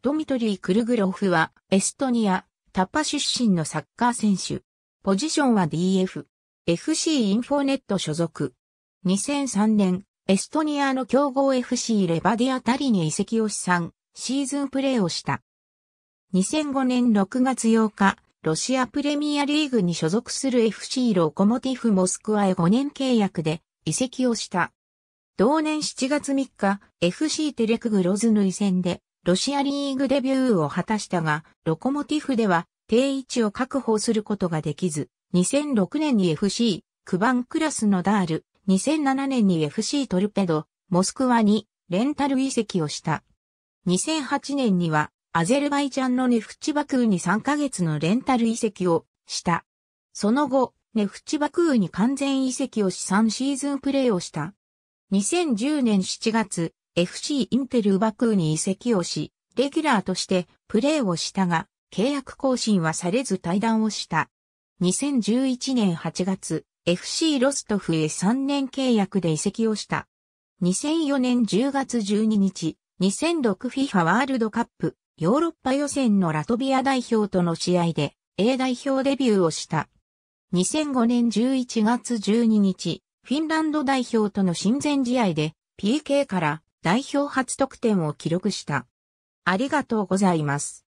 ドミトリー・クルグロフは、エストニア、タッパ出身のサッカー選手。ポジションは DF。FC インフォネット所属。2003年、エストニアの強豪 FC レバディアタリに移籍を試算、シーズンプレーをした。2005年6月8日、ロシアプレミアリーグに所属する FC ロコモティフモスクワへ5年契約で移籍をした。同年7月3日、FC テレクグロズヌイ戦でロシアリーグデビューを果たしたが、ロコモティフでは定位置を確保することができず、2006年に FC、クバンクラスのダール、2007年に FC トルペド、モスクワにレンタル移籍をした。2008年にはアゼルバイジャンのネフチバクーに3ヶ月のレンタル移籍をした。その後、ネフチバクーに完全移籍をし3シーズンプレーをした。2010年7月、FC インテルバクーに移籍をし、レギュラーとしてプレーをしたが、契約更新はされず退団をした。2011年8月、FC ロストフへ3年契約で移籍をした。2004年10月12日、2006FIFA ワールドカップヨーロッパ予選のラトビア代表との試合で A 代表デビューをした。2005年11月12日、フィンランド代表との親善試合で PK から代表初得点を記録した。ありがとうございます。